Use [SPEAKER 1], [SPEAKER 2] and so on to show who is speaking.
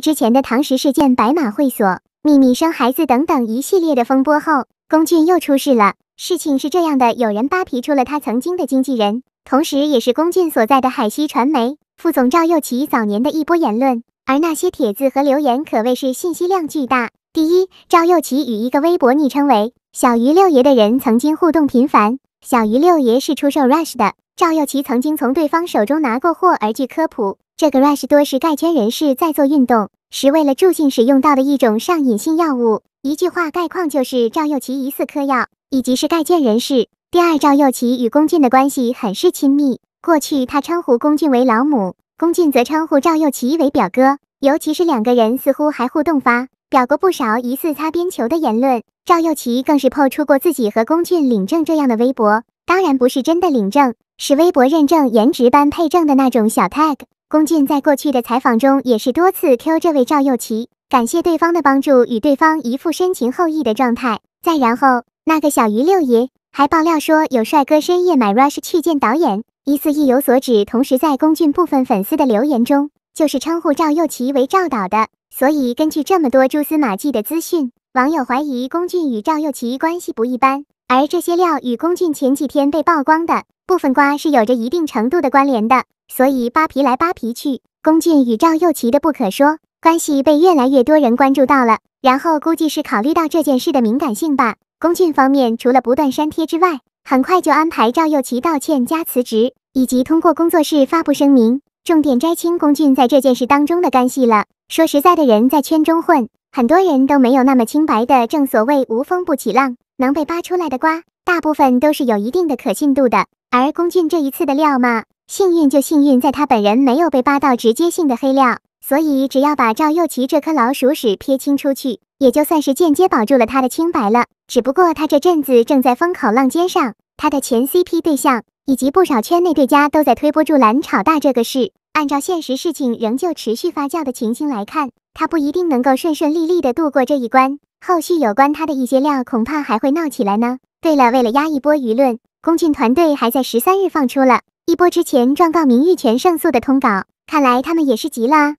[SPEAKER 1] 之前的唐石事件、白马会所秘密生孩子等等一系列的风波后，龚俊又出事了。事情是这样的，有人扒皮出了他曾经的经纪人，同时也是龚俊所在的海西传媒副总赵又奇早年的一波言论。而那些帖子和留言可谓是信息量巨大。第一，赵又奇与一个微博昵称为“小鱼六爷”的人曾经互动频繁。小鱼六爷是出售 Rush 的，赵又奇曾经从对方手中拿过货。而据科普。这个 rush 多是盖圈人士在做运动时为了助兴使用到的一种上瘾性药物。一句话概况就是赵又琪疑似嗑药，以及是盖圈人士。第二，赵又琪与龚俊的关系很是亲密，过去他称呼龚俊为老母，龚俊则称呼赵又琪为表哥。尤其是两个人似乎还互动发表过不少疑似擦边球的言论。赵又琪更是抛出过自己和龚俊领证这样的微博，当然不是真的领证，是微博认证颜值般配证的那种小 tag。龚俊在过去的采访中也是多次 Q 这位赵又淇，感谢对方的帮助与对方一副深情厚谊的状态。再然后，那个小鱼六爷还爆料说有帅哥深夜买 rush 去见导演，疑似意有所指。同时，在龚俊部分粉丝的留言中，就是称呼赵又淇为赵导的。所以，根据这么多蛛丝马迹的资讯，网友怀疑龚俊与赵又淇关系不一般。而这些料与龚俊前几天被曝光的部分瓜是有着一定程度的关联的。所以扒皮来扒皮去，龚俊与赵又绮的不可说关系被越来越多人关注到了。然后估计是考虑到这件事的敏感性吧，龚俊方面除了不断删帖之外，很快就安排赵又绮道歉加辞职，以及通过工作室发布声明，重点摘清龚俊在这件事当中的干系了。说实在的，人在圈中混，很多人都没有那么清白的，正所谓无风不起浪，能被扒出来的瓜，大部分都是有一定的可信度的。而龚俊这一次的料嘛。幸运就幸运在他本人没有被扒到直接性的黑料，所以只要把赵又琪这颗老鼠屎撇清出去，也就算是间接保住了他的清白了。只不过他这阵子正在风口浪尖上，他的前 CP 对象以及不少圈内对家都在推波助澜炒大这个事。按照现实事情仍旧持续发酵的情形来看，他不一定能够顺顺利利的度过这一关。后续有关他的一些料，恐怕还会闹起来呢。对了，为了压一波舆论，龚俊团队还在十三日放出了。一波之前状告名誉权胜诉的通稿，看来他们也是急了。